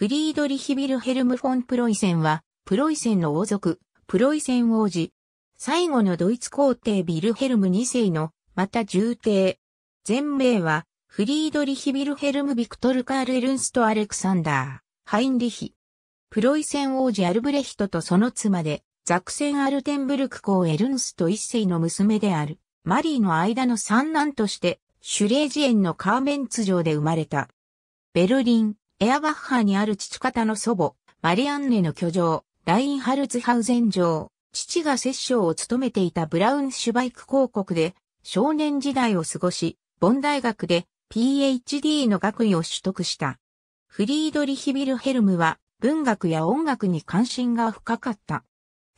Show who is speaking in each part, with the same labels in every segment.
Speaker 1: フリードリヒ・ビルヘルム・フォン・プロイセンは、プロイセンの王族、プロイセン王子、最後のドイツ皇帝ビルヘルム2世の、また重帝。全名は、フリードリヒ・ビルヘルム・ビクトル・カール・エルンスト・アレクサンダー、ハインリヒ。プロイセン王子アルブレヒトとその妻で、ザクセン・アルテンブルク公エルンスト一世の娘である、マリーの間の三男として、シュレージエンのカーメンツ城で生まれた。ベルリン、エアバッハにある父方の祖母、マリアンネの居城、ラインハルツハウゼン城、父が摂政を務めていたブラウンシュバイク公国で少年時代を過ごし、ボン大学で PhD の学位を取得した。フリードリヒ・ビルヘルムは文学や音楽に関心が深かった。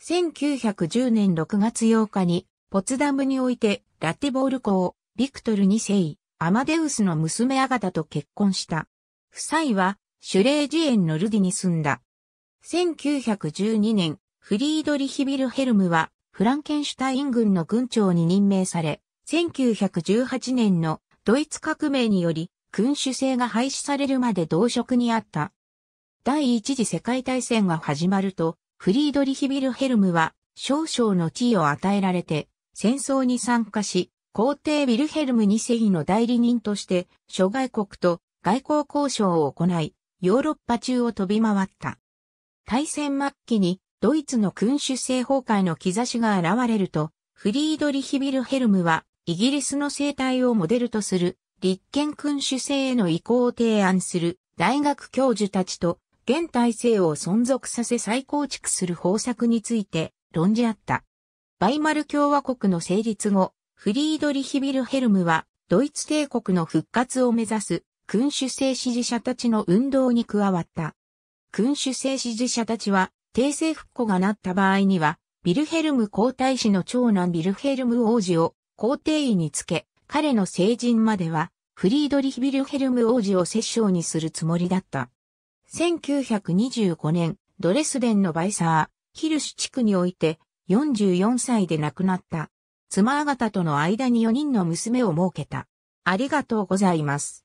Speaker 1: 1910年6月8日にポツダムにおいてラテボール公、ビクトル2世、アマデウスの娘アガタと結婚した。夫妻はシュレージエンのルディに住んだ。1912年、フリードリヒ・ビルヘルムはフランケンシュタイン軍の軍長に任命され、1918年のドイツ革命により君主制が廃止されるまで同職にあった。第一次世界大戦が始まると、フリードリヒ・ビルヘルムは少々の地位を与えられて戦争に参加し、皇帝ビルヘルム2世の代理人として諸外国と外交交渉を行い、ヨーロッパ中を飛び回った。大戦末期にドイツの君主制崩壊の兆しが現れると、フリードリヒ・ビルヘルムはイギリスの生態をモデルとする立憲君主制への移行を提案する大学教授たちと現体制を存続させ再構築する方策について論じ合った。バイマル共和国の成立後、フリードリヒ・ビルヘルムはドイツ帝国の復活を目指す君主制支持者たちの運動に加わった。君主制支持者たちは、帝政復古がなった場合には、ビルヘルム皇太子の長男ビルヘルム王子を皇帝位につけ、彼の成人までは、フリードリヒ・ビルヘルム王子を摂政にするつもりだった。1925年、ドレスデンのバイサー、ヒルシュ地区において、44歳で亡くなった。妻方との間に4人の娘を設けた。ありがとうございます。